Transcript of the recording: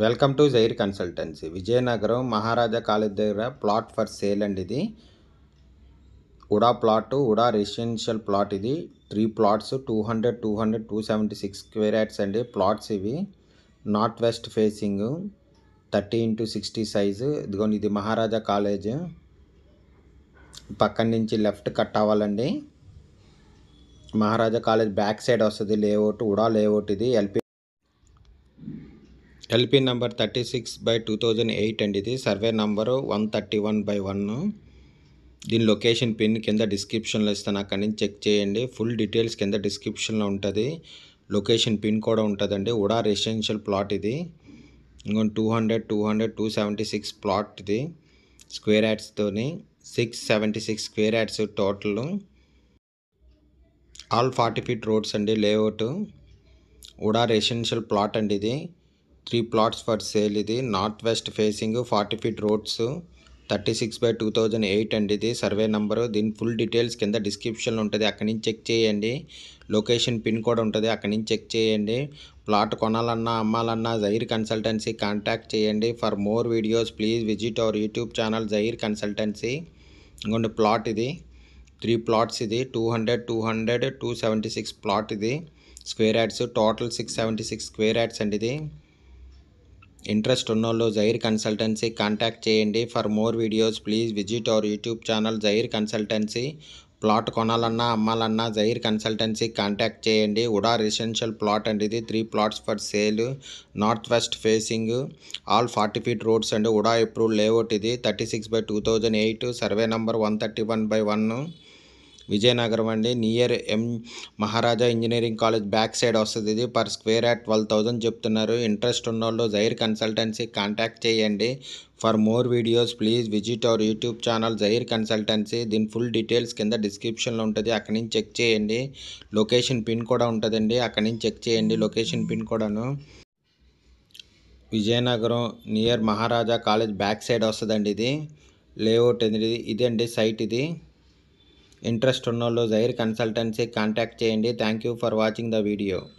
welcome to Zair consultancy Vizianagaram Maharaja college దగ్గర plot for sale అండి ఇది UDA plot UDA residential plot ఇది three plots two hundred two hundred two seventy six square yards అండి plots ఇవి north west facing thirty into sixty size ఇదిగోండి ఇది Maharaja college పక్కన నుంచి లెఫ్ట్ కట్ అవ్వాలండి మహారాజా కాలేజ్ బ్యాక్ సైడ్ వస్తుంది లేఅవుట్ ఉడా లేఅవుట్ ఇది LP LP number thirty six by two thousand eight అండి ఇది survey number one thirty one by one దీని లొకేషన్ పిన్ కింద డిస్క్రిప్షన్లో ఇస్తాను అక్కడి నుంచి చెక్ చేయండి ఫుల్ డీటెయిల్స్ కింద డిస్క్రిప్షన్లో ఉంటుంది లొకేషన్ పిన్ కూడా ఉంటుందండి ఉడా రెసిడెన్షియల్ ప్లాట్ ఇది ఇంకొక two hundred two hundred two seventy six plot ఇది స్క్వేర్ యాడ్స్తోని six seventy six square yards total all forty feet roads అండి లేఅవుట్ ఉడా రెసిడెన్షియల్ ప్లాట్ అండి ఇది త్రీ ప్లాట్స్ ఫర్ సేల్ ఇది north west facing forty feet roads thirty six by two thousand eight అండి ఇది survey number దీని full details కింద డిస్క్రిప్షన్లో ఉంటుంది అక్కడి నుంచి చెక్ చేయండి లొకేషన్ పిన్ కోడ్ ఉంటుంది అక్కడి నుంచి చెక్ చేయండి ప్లాట్ కొనాలన్నా అమ్మాలన్నా జహీర్ కన్సల్టెన్సీ కాంటాక్ట్ చేయండి for more videos please visit our YouTube channel Zaheer consultancy ఇంకొండి ప్లాట్ ఇది త్రీ ప్లాట్స్ ఇది two hundred two hundred two seventy six plot ఇది square yards total six seventy six square yards అండి ఇది interest ఉన్నోళ్ళు Zair consultancy contact చేయండి for more videos please visit our YouTube channel Zair consultancy plot కొనాలన్నా అమ్మాలన్నా Zair consultancy contact చేయండి UDA residential plot and ఇది three plots for sale north west facing all forty feet roads and UDA approve layout ఇది thirty six by two thousand eight survey number one thirty one by one Vizianagaram అండి near M Maharaja engineering college back side వస్తుంది ఇది per square yard twelve thousand చెప్తున్నారు interest ఉన్నోళ్ళు Zair consultancy contact చేయండి for more videos please visit our YouTube channel Zair consultancy దీని full details కింద డిస్క్రిప్షన్లో ఉంటుంది అక్కడి నుంచి చెక్ చేయండి లొకేషన్ పిన్ కూడా ఉంటుందండి అక్కడి నుంచి చెక్ చేయండి లొకేషన్ పిన్ కూడాను Vizianagaram near Maharaja college back side వస్తుందండి ఇది లేఅవుట్ ఇది ఇదండి సైట్ ఇది ఇంట్రెస్ట్ ఉన్నోళ్ళు జైర్ కన్సల్టెన్సీ కాంటాక్ట్ చేయండి thank you for watching the video